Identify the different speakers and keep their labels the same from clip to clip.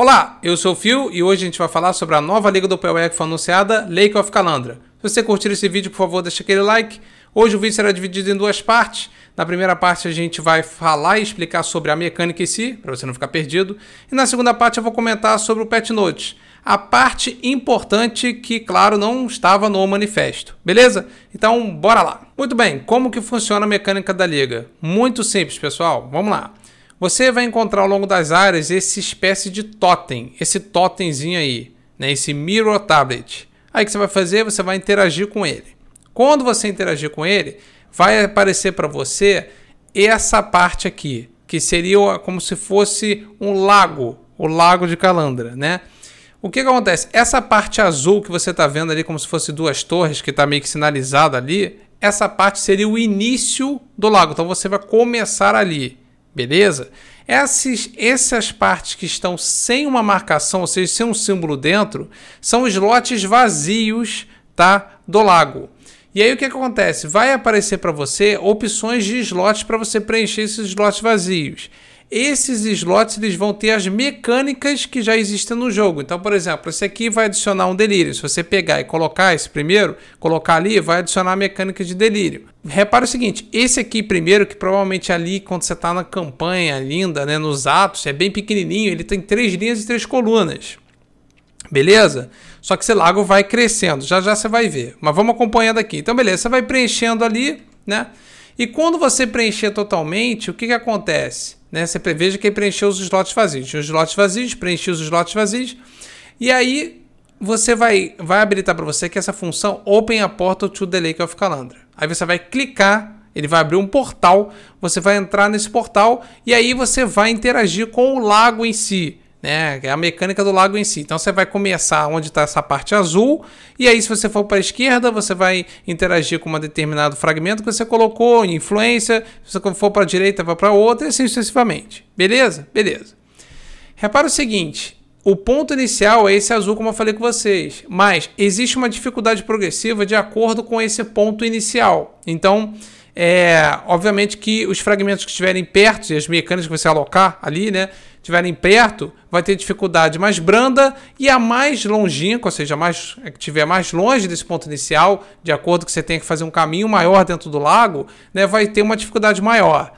Speaker 1: Olá, eu sou o Phil e hoje a gente vai falar sobre a nova liga do PoE que foi anunciada, Lake of Calandra. Se você curtiu esse vídeo, por favor, deixa aquele like. Hoje o vídeo será dividido em duas partes. Na primeira parte a gente vai falar e explicar sobre a mecânica em si, para você não ficar perdido. E na segunda parte eu vou comentar sobre o Pet Notes, a parte importante que, claro, não estava no manifesto. Beleza? Então, bora lá. Muito bem, como que funciona a mecânica da liga? Muito simples, pessoal. Vamos lá. Você vai encontrar ao longo das áreas esse espécie de totem, esse totemzinho aí, né? esse mirror tablet. Aí o que você vai fazer? Você vai interagir com ele. Quando você interagir com ele, vai aparecer para você essa parte aqui, que seria como se fosse um lago, o lago de Calandra, né? O que, que acontece? Essa parte azul que você está vendo ali, como se fosse duas torres, que está meio que sinalizada ali, essa parte seria o início do lago. Então você vai começar ali. Beleza? Essas, essas partes que estão sem uma marcação, ou seja, sem um símbolo dentro, são os lotes vazios tá, do lago. E aí o que acontece? Vai aparecer para você opções de slots para você preencher esses slots vazios esses slots eles vão ter as mecânicas que já existem no jogo. Então, por exemplo, esse aqui vai adicionar um delírio. Se você pegar e colocar esse primeiro, colocar ali, vai adicionar a mecânica de delírio. Repara o seguinte, esse aqui primeiro, que provavelmente é ali quando você está na campanha linda, né, nos atos, é bem pequenininho, ele tem três linhas e três colunas. Beleza? Só que esse lago vai crescendo, já já você vai ver. Mas vamos acompanhando aqui. Então, beleza, você vai preenchendo ali, né? E quando você preencher totalmente, o que, que acontece? Né? Você veja ele preencheu os slots vazios. Os slots vazios, preencheu os slots vazios. E aí você vai, vai habilitar para você que essa função Open a Portal to the Lake of Calandra. Aí você vai clicar, ele vai abrir um portal, você vai entrar nesse portal e aí você vai interagir com o lago em si né? É a mecânica do lago em si. Então você vai começar onde está essa parte azul, e aí, se você for para a esquerda, você vai interagir com um determinado fragmento que você colocou, influência. Se você for para a direita, vai para outra, e assim sucessivamente. Beleza? Beleza. Repara o seguinte: o ponto inicial é esse azul, como eu falei com vocês, mas existe uma dificuldade progressiva de acordo com esse ponto inicial. Então. É, obviamente que os fragmentos que estiverem perto e as mecânicas que você alocar ali, né, estiverem perto, vai ter dificuldade mais branda e a mais longínqua, ou seja, mais, a que estiver mais longe desse ponto inicial, de acordo que você tenha que fazer um caminho maior dentro do lago, né, vai ter uma dificuldade maior.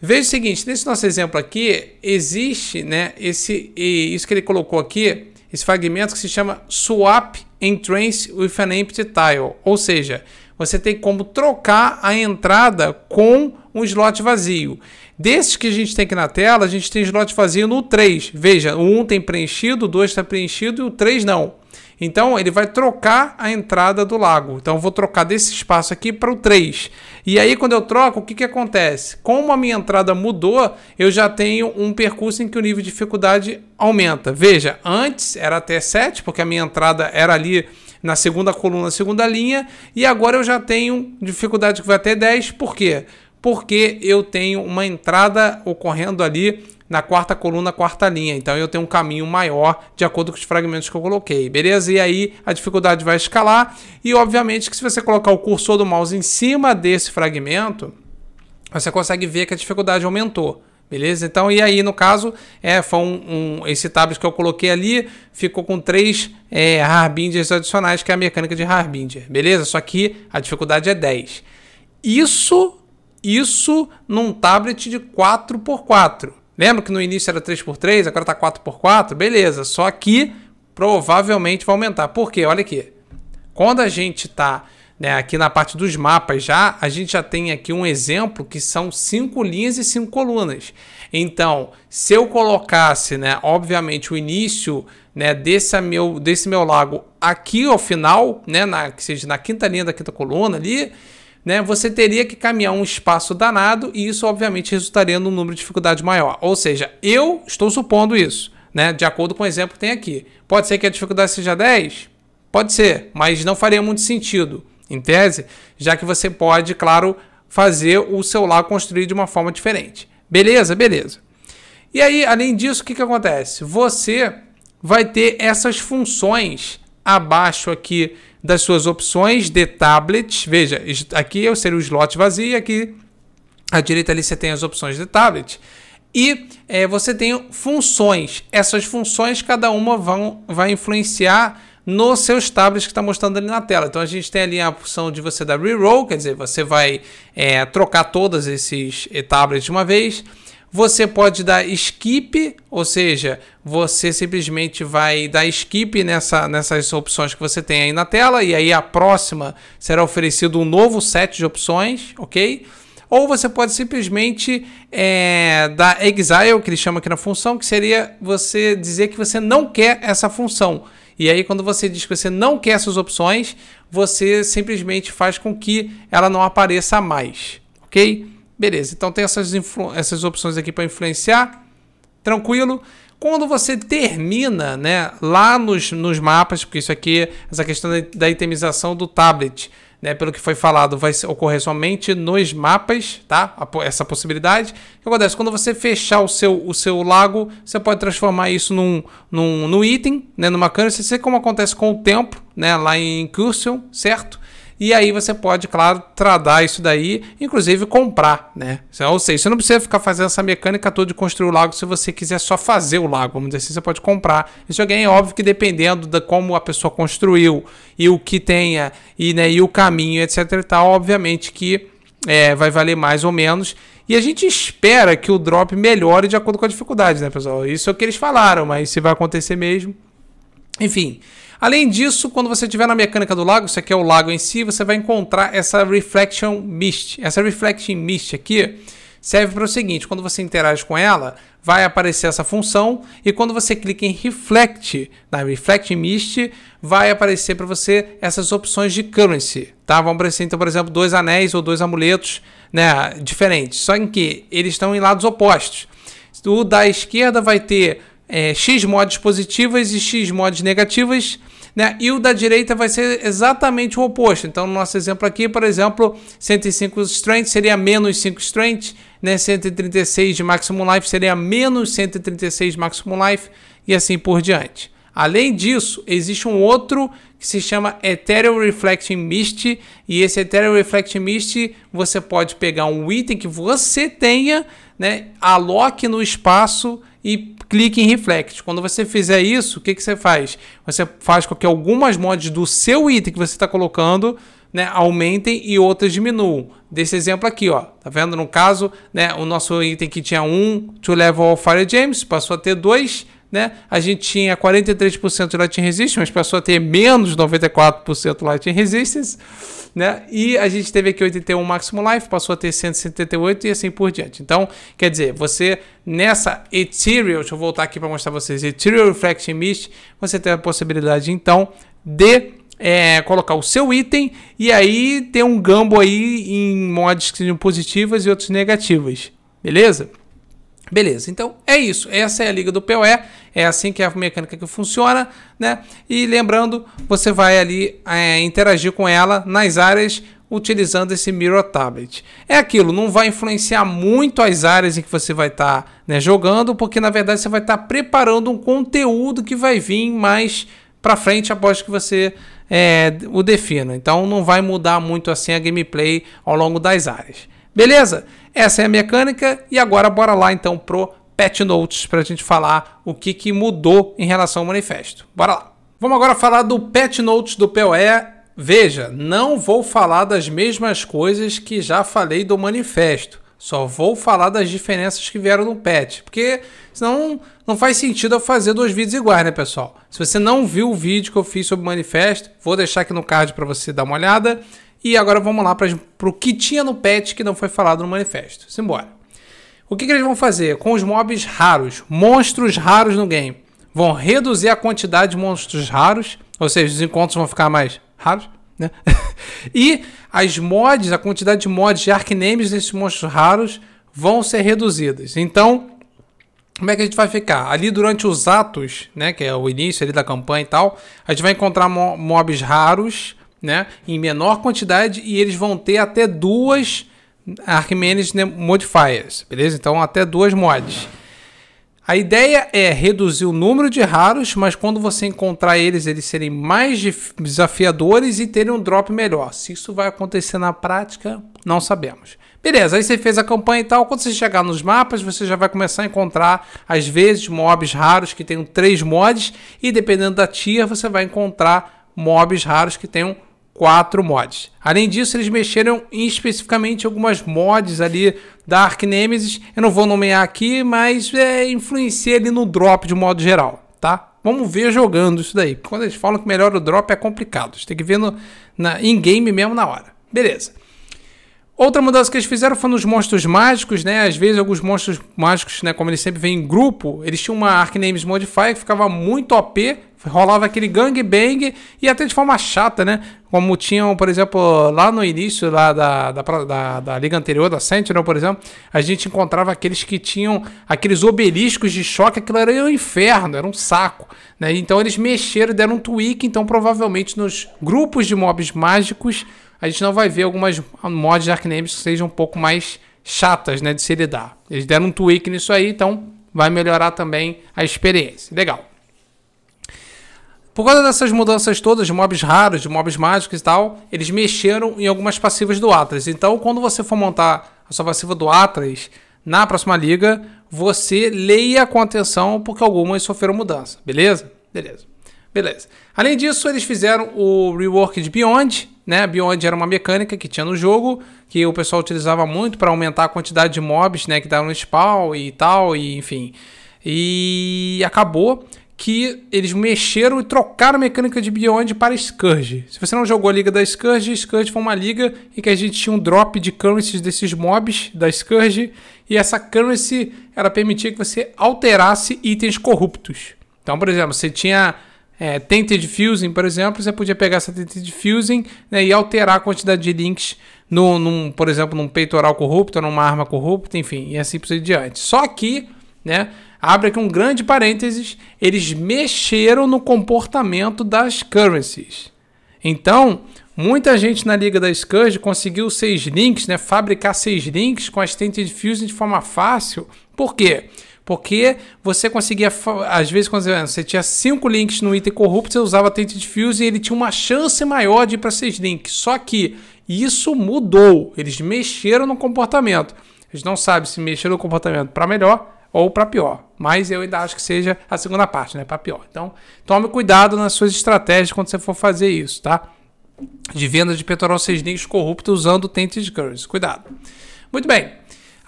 Speaker 1: Veja o seguinte, nesse nosso exemplo aqui, existe né, esse, isso que ele colocou aqui, esse fragmento que se chama Swap Entrance with an Empty Tile, ou seja, você tem como trocar a entrada com um slot vazio. Desses que a gente tem aqui na tela, a gente tem slot vazio no 3. Veja, o 1 tem preenchido, o 2 está preenchido e o 3 não. Então, ele vai trocar a entrada do lago. Então, eu vou trocar desse espaço aqui para o 3. E aí, quando eu troco, o que, que acontece? Como a minha entrada mudou, eu já tenho um percurso em que o nível de dificuldade aumenta. Veja, antes era até 7, porque a minha entrada era ali na segunda coluna, segunda linha. E agora eu já tenho dificuldade que vai até 10. Por quê? porque eu tenho uma entrada ocorrendo ali na quarta coluna, quarta linha. Então eu tenho um caminho maior de acordo com os fragmentos que eu coloquei, beleza? E aí a dificuldade vai escalar e obviamente que se você colocar o cursor do mouse em cima desse fragmento, você consegue ver que a dificuldade aumentou. Beleza? Então, e aí, no caso, é, foi um, um, esse tablet que eu coloquei ali ficou com três é, harbingers adicionais, que é a mecânica de harbinger. Beleza? Só que a dificuldade é 10. Isso isso num tablet de 4x4. Lembra que no início era 3x3, agora está 4x4? Beleza, só que provavelmente vai aumentar. Por quê? Olha aqui. Quando a gente está né, aqui na parte dos mapas já, a gente já tem aqui um exemplo que são cinco linhas e cinco colunas. Então, se eu colocasse, né, obviamente, o início né, desse, meu, desse meu lago aqui ao final, né, na, que seja na quinta linha da quinta coluna ali, né, você teria que caminhar um espaço danado e isso obviamente resultaria num número de dificuldade maior. Ou seja, eu estou supondo isso, né, de acordo com o exemplo que tem aqui. Pode ser que a dificuldade seja 10? Pode ser, mas não faria muito sentido, em tese, já que você pode, claro, fazer o seu lar construir de uma forma diferente. Beleza? Beleza. E aí, além disso, o que, que acontece? Você vai ter essas funções abaixo aqui das suas opções de tablet. Veja, aqui eu seria o slot vazio aqui à direita ali você tem as opções de tablet. E é, você tem funções. Essas funções, cada uma vão, vai influenciar nos seus tablets que está mostrando ali na tela. Então a gente tem ali a opção de você dar reroll, quer dizer, você vai é, trocar todos esses eh, tablets de uma vez. Você pode dar skip, ou seja, você simplesmente vai dar skip nessa, nessas opções que você tem aí na tela e aí a próxima será oferecido um novo set de opções, ok? Ou você pode simplesmente é, dar exile, que ele chama aqui na função, que seria você dizer que você não quer essa função. E aí, quando você diz que você não quer essas opções, você simplesmente faz com que ela não apareça mais, ok? Beleza, então tem essas, essas opções aqui para influenciar. Tranquilo. Quando você termina, né, lá nos, nos mapas, porque isso aqui, essa questão da itemização do tablet, né, pelo que foi falado, vai ocorrer somente nos mapas, tá? Essa possibilidade. O que acontece? Quando você fechar o seu, o seu lago, você pode transformar isso num, num, num item, né, numa você se como acontece com o tempo, né, lá em Incursion, certo? E aí você pode, claro, tradar isso daí, inclusive comprar, né? Então, ou seja, você não precisa ficar fazendo essa mecânica toda de construir o lago se você quiser só fazer o lago, vamos dizer assim, você pode comprar. Isso é é óbvio que dependendo de como a pessoa construiu e o que tenha e, né, e o caminho, etc e tal, obviamente que é, vai valer mais ou menos. E a gente espera que o drop melhore de acordo com a dificuldade, né, pessoal? Isso é o que eles falaram, mas se vai acontecer mesmo. Enfim, Além disso, quando você estiver na mecânica do lago, isso aqui é o lago em si, você vai encontrar essa Reflection Mist. Essa Reflection Mist aqui serve para o seguinte, quando você interage com ela, vai aparecer essa função e quando você clica em Reflect, na Reflection Mist, vai aparecer para você essas opções de currency, tá? Vão aparecer então, por exemplo, dois anéis ou dois amuletos, né, diferentes, só em que eles estão em lados opostos. O da esquerda vai ter é, X mods positivas e X mods negativas, né? E o da direita vai ser exatamente o oposto. Então, no nosso exemplo aqui, por exemplo, 105 strength seria menos 5 strength, né? 136 de maximum life seria menos 136 de maximum life e assim por diante. Além disso, existe um outro que se chama Ethereal Reflecting Mist, e esse Ethereal Reflecting Mist você pode pegar um item que você tenha, né, aloque no espaço e clique em Reflect. Quando você fizer isso, o que, que você faz? Você faz com que algumas mods do seu item que você está colocando né, aumentem e outras diminuam. Desse exemplo aqui, ó, tá vendo? No caso, né, o nosso item que tinha um to level of Fire James passou a ter dois né? A gente tinha 43% de light resistance, mas passou a ter menos 94% light resistance, né? E a gente teve aqui 81 maximum life, passou a ter 178 e assim por diante. Então, quer dizer, você nessa Ethereal, deixa eu voltar aqui para mostrar vocês, Ethereal Reflection Mist, você tem a possibilidade então de é, colocar o seu item e aí ter um gambo aí em mods que sejam positivas e outros negativas, beleza? Beleza, então é isso. Essa é a liga do POE, é assim que é a mecânica que funciona, né? E lembrando, você vai ali é, interagir com ela nas áreas utilizando esse Mirror Tablet. É aquilo, não vai influenciar muito as áreas em que você vai estar tá, né, jogando, porque na verdade você vai estar tá preparando um conteúdo que vai vir mais para frente após que você é, o defina. Então não vai mudar muito assim a gameplay ao longo das áreas. Beleza? Essa é a mecânica e agora bora lá então pro patch notes para a gente falar o que, que mudou em relação ao manifesto. Bora lá. Vamos agora falar do patch notes do PoE. Veja, não vou falar das mesmas coisas que já falei do manifesto. Só vou falar das diferenças que vieram no patch, porque senão não faz sentido eu fazer dois vídeos iguais, né, pessoal? Se você não viu o vídeo que eu fiz sobre o manifesto, vou deixar aqui no card para você dar uma olhada. E agora vamos lá para o que tinha no patch que não foi falado no manifesto. Simbora. O que, que eles vão fazer com os mobs raros, monstros raros no game? Vão reduzir a quantidade de monstros raros, ou seja, os encontros vão ficar mais raros, né? e as mods, a quantidade de mods de arcnames desses monstros raros vão ser reduzidas. Então, como é que a gente vai ficar? Ali durante os atos, né, que é o início ali da campanha e tal, a gente vai encontrar mobs raros né, em menor quantidade e eles vão ter até duas Archimedes né, Modifiers, beleza? Então até duas mods. A ideia é reduzir o número de raros, mas quando você encontrar eles, eles serem mais desafiadores e terem um drop melhor. Se isso vai acontecer na prática, não sabemos. Beleza, aí você fez a campanha e tal. Quando você chegar nos mapas, você já vai começar a encontrar, às vezes, mobs raros que tenham três mods. E dependendo da tia, você vai encontrar mobs raros que tenham quatro mods. Além disso, eles mexeram em especificamente algumas mods ali da Ark Nemesis. Eu não vou nomear aqui, mas é, influencia ali no drop de modo geral, tá? Vamos ver jogando isso daí. Quando eles falam que melhora o drop é complicado. Você tem que ver no, na, in-game mesmo na hora. Beleza. Outra mudança que eles fizeram foi nos monstros mágicos, né? Às vezes alguns monstros mágicos, né? Como eles sempre vêm em grupo, eles tinham uma Arcnames Modify que ficava muito OP, rolava aquele gangbang e até de forma chata, né? Como tinham, por exemplo, lá no início lá da, da, da, da liga anterior, da Sentinel, por exemplo, a gente encontrava aqueles que tinham aqueles obeliscos de choque, aquilo era um inferno, era um saco, né? Então eles mexeram, deram um tweak, então provavelmente nos grupos de mobs mágicos a gente não vai ver algumas mods de Arcnames que sejam um pouco mais chatas né, de se lidar. Eles deram um tweak nisso aí, então vai melhorar também a experiência. Legal. Por causa dessas mudanças todas, de mobs raros, de mobs mágicos e tal, eles mexeram em algumas passivas do Atlas. Então, quando você for montar a sua passiva do Atlas na próxima liga, você leia com atenção porque algumas sofreram mudança, beleza? Beleza. Beleza. Além disso, eles fizeram o rework de Beyond, né? Beyond era uma mecânica que tinha no jogo, que o pessoal utilizava muito para aumentar a quantidade de mobs, né, que davam spawn e tal, e enfim. E acabou que eles mexeram e trocaram a mecânica de Beyond para Scourge. Se você não jogou a liga da Scourge, Scourge foi uma liga em que a gente tinha um drop de currencies desses mobs da Scourge, e essa currency era permitia que você alterasse itens corruptos. Então, por exemplo, você tinha é, Tainted Fusing, por exemplo, você podia pegar essa de Fusing né, e alterar a quantidade de links, no, num, por exemplo, num peitoral corrupto, numa arma corrupta, enfim, e assim por diante. Só que, né, abre aqui um grande parênteses, eles mexeram no comportamento das currencies. Então, muita gente na Liga da Scud conseguiu seis links, né, fabricar seis links com as de Fusing de forma fácil. Por quê? Porque porque você conseguia, às vezes, quando você tinha cinco links no item corrupto, você usava de Fuse e ele tinha uma chance maior de ir para seis links. Só que isso mudou. Eles mexeram no comportamento. Eles não sabem se mexeram no comportamento para melhor ou para pior. Mas eu ainda acho que seja a segunda parte, né? Para pior. Então, tome cuidado nas suas estratégias quando você for fazer isso, tá? De venda de petróleo seis links corrupto usando de Currency. Cuidado. Muito bem.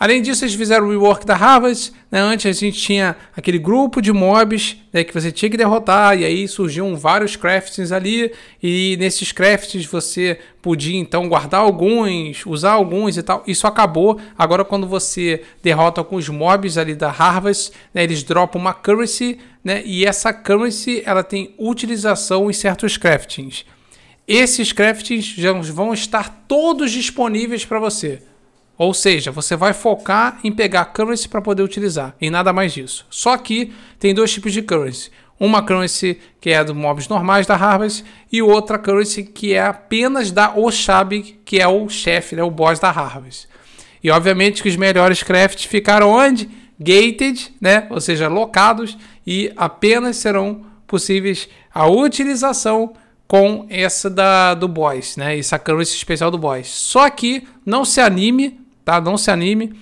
Speaker 1: Além disso, eles fizeram o rework da Harvest. Né? Antes a gente tinha aquele grupo de mobs né, que você tinha que derrotar, e aí surgiam vários craftings ali. E nesses craftings você podia então guardar alguns, usar alguns e tal. Isso acabou. Agora, quando você derrota alguns mobs ali da Harvest, né, eles dropam uma currency, né, e essa currency ela tem utilização em certos craftings. Esses craftings já vão estar todos disponíveis para você. Ou seja, você vai focar em pegar currency para poder utilizar e nada mais disso. Só que tem dois tipos de currency. Uma currency que é do mobs normais da Harvest e outra currency que é apenas da Oshab, que é o chefe, né, o boss da Harvest. E obviamente que os melhores crafts ficaram onde? Gated, né? ou seja, locados e apenas serão possíveis a utilização com essa da, do boss, né? Essa currency especial do boss. Só que não se anime, tá? Não se anime,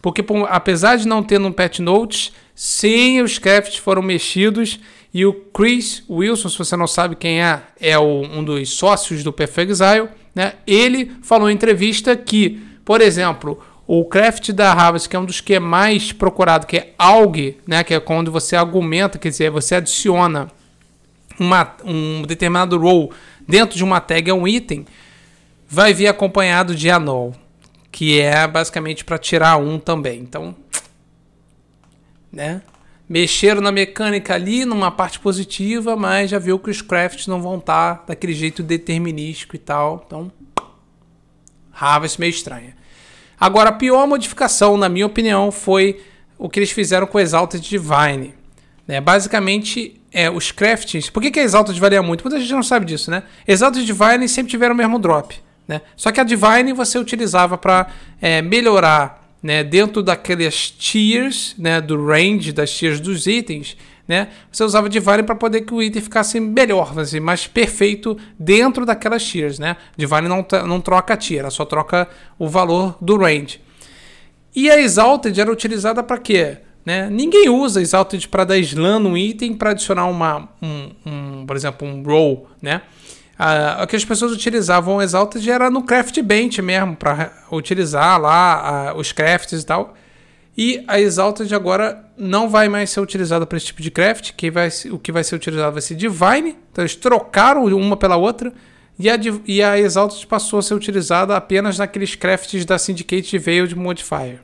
Speaker 1: porque por, apesar de não ter no patch notes, sim, os crafts foram mexidos e o Chris Wilson, se você não sabe quem é, é o, um dos sócios do Perfect Exile, né? Ele falou em entrevista que, por exemplo, o craft da Harvest, que é um dos que é mais procurado, que é AUG, né, que é quando você argumenta, quer dizer, você adiciona uma, um determinado role dentro de uma tag, é um item, vai vir acompanhado de ANOL que é basicamente para tirar um também. Então, né? Mexeram na mecânica ali, numa parte positiva, mas já viu que os crafts não vão estar tá daquele jeito determinístico e tal. Então, Harvest meio estranha. Agora, a pior modificação, na minha opinião, foi o que eles fizeram com o Exalted Divine. Né? Basicamente, é, os crafts. Por que, que a Exalted varia muito? Muita gente não sabe disso, né? Exalted Divine sempre tiveram o mesmo drop. Né? Só que a Divine você utilizava para é, melhorar né, dentro daquelas tiers, né, do range das tiers dos itens, né, você usava Divine para poder que o item ficasse melhor, assim, mais perfeito dentro daquelas tiers. Né? Divine não, tá, não troca a tier, ela só troca o valor do range. E a Exalted era utilizada para quê? Né? Ninguém usa Exalted para dar slam no item para adicionar uma, um, um, por exemplo, um roll, né? a, o que as pessoas utilizavam o Exalted era no craft bench mesmo, para utilizar lá os crafts e tal. E a Exalted agora não vai mais ser utilizada para esse tipo de craft. Que vai, o que vai ser utilizado vai ser Divine. Então eles trocaram uma pela outra. E a, e a Exalted passou a ser utilizada apenas naqueles crafts da Syndicate de Modifier.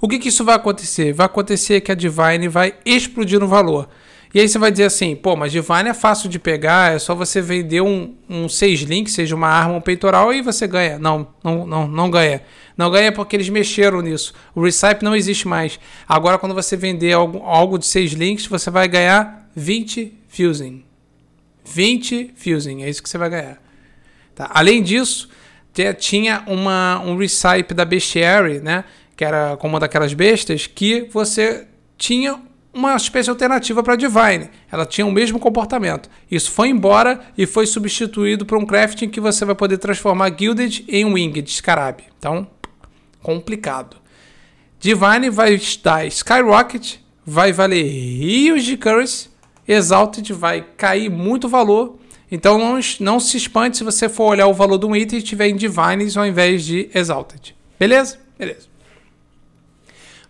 Speaker 1: O que, que isso vai acontecer? Vai acontecer que a Divine vai explodir no valor. E aí você vai dizer assim, pô, mas Divine é fácil de pegar, é só você vender um, um seis link, seja uma arma ou um peitoral, e você ganha. Não, não, não, não ganha. Não ganha porque eles mexeram nisso. O Recipe não existe mais. Agora, quando você vender algo, algo de seis links, você vai ganhar 20 fusing. 20 fusing, é isso que você vai ganhar. Tá? Além disso, tinha uma, um Recipe da Bestiary, né? Que era como uma daquelas bestas, que você tinha uma espécie alternativa para Divine. Ela tinha o mesmo comportamento. Isso foi embora e foi substituído por um crafting que você vai poder transformar Gilded em Winged Scarab. Então, complicado. Divine vai estar Skyrocket, vai valer rios de Curse, Exalted vai cair muito valor. Então não, não se espante se você for olhar o valor de um item e tiver em Divines ao invés de Exalted. Beleza? Beleza.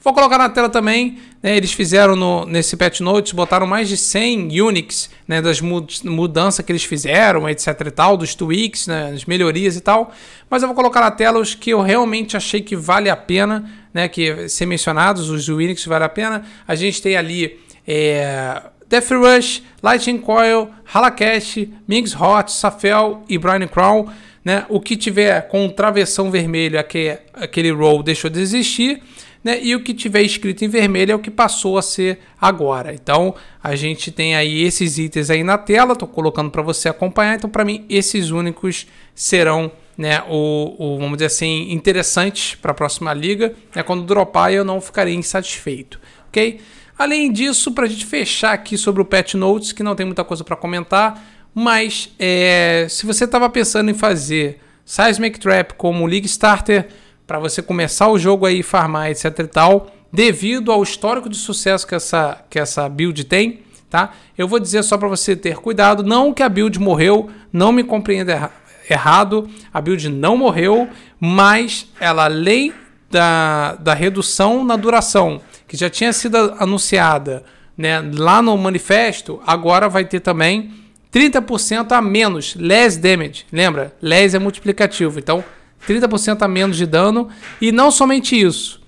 Speaker 1: Vou colocar na tela também, né, eles fizeram no, nesse patch notes, botaram mais de 100 Unix, né, das mudanças que eles fizeram, etc e tal, dos tweaks, né, as melhorias e tal, mas eu vou colocar na tela os que eu realmente achei que vale a pena, né, que ser mencionados, os Unix vale a pena. A gente tem ali é, rush Lightning Coil, Halacash, Minx Hot, Safel e Brian Crown. Né? O que tiver com travessão vermelha, que aquele roll deixou de existir né? E o que tiver escrito em vermelho é o que passou a ser agora. Então, a gente tem aí esses itens aí na tela, estou colocando para você acompanhar. Então, para mim, esses únicos serão né, o, o, vamos dizer assim, interessantes para a próxima liga. Né, quando dropar, eu não ficarei insatisfeito, ok? Além disso, para a gente fechar aqui sobre o Pet Notes, que não tem muita coisa para comentar, mas é, se você estava pensando em fazer Seismic Trap como League Starter, para você começar o jogo aí, farmar, etc e tal, devido ao histórico de sucesso que essa, que essa build tem, tá? Eu vou dizer só para você ter cuidado, não que a build morreu, não me compreenda errado, a build não morreu, mas ela além da, da redução na duração, que já tinha sido anunciada né, lá no manifesto, agora vai ter também 30% a menos, less damage, lembra? Less é multiplicativo, então 30% a menos de dano. E não somente isso.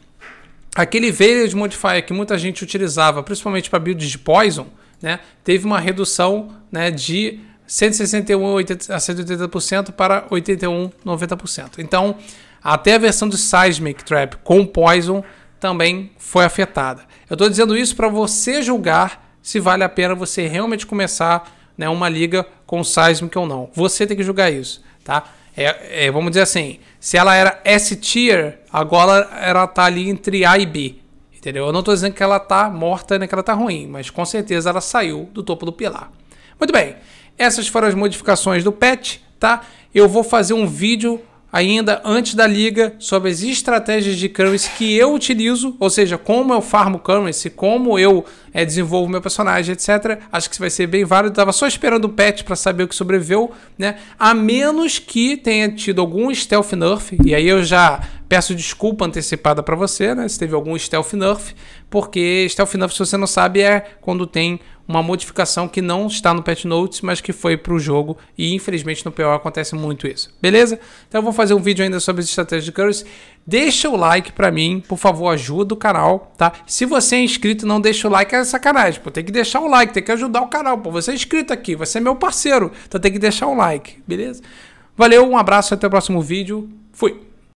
Speaker 1: Aquele Veiled Modifier que muita gente utilizava, principalmente para builds de Poison, né, teve uma redução né, de 161 a 180% para 81 90%. Então, até a versão do Seismic Trap com Poison também foi afetada. Eu estou dizendo isso para você julgar se vale a pena você realmente começar né, uma liga com Seismic ou não. Você tem que julgar isso, tá? É, é, vamos dizer assim, se ela era S tier, agora ela tá ali entre A e B. Entendeu? Eu não estou dizendo que ela tá morta nem que ela tá ruim, mas com certeza ela saiu do topo do pilar. Muito bem, essas foram as modificações do patch, tá? Eu vou fazer um vídeo ainda antes da liga sobre as estratégias de currency que eu utilizo, ou seja, como eu farmo currency, como eu é, desenvolvo meu personagem, etc. Acho que isso vai ser bem válido. Tava só esperando o patch para saber o que sobreviveu, né? A menos que tenha tido algum stealth nerf, e aí eu já peço desculpa antecipada para você, né? Se teve algum stealth nerf, porque stealth nerf, se você não sabe, é quando tem uma modificação que não está no patch notes, mas que foi para o jogo e infelizmente no PO acontece muito isso. Beleza? Então eu vou fazer um vídeo ainda sobre as estratégias de Curse. Deixa o like pra mim, por favor, ajuda o canal, tá? Se você é inscrito e não deixa o like, é sacanagem, pô. Tem que deixar o like, tem que ajudar o canal, pô. Você é inscrito aqui, você é meu parceiro, então tem que deixar o like, beleza? Valeu, um abraço, até o próximo vídeo. Fui!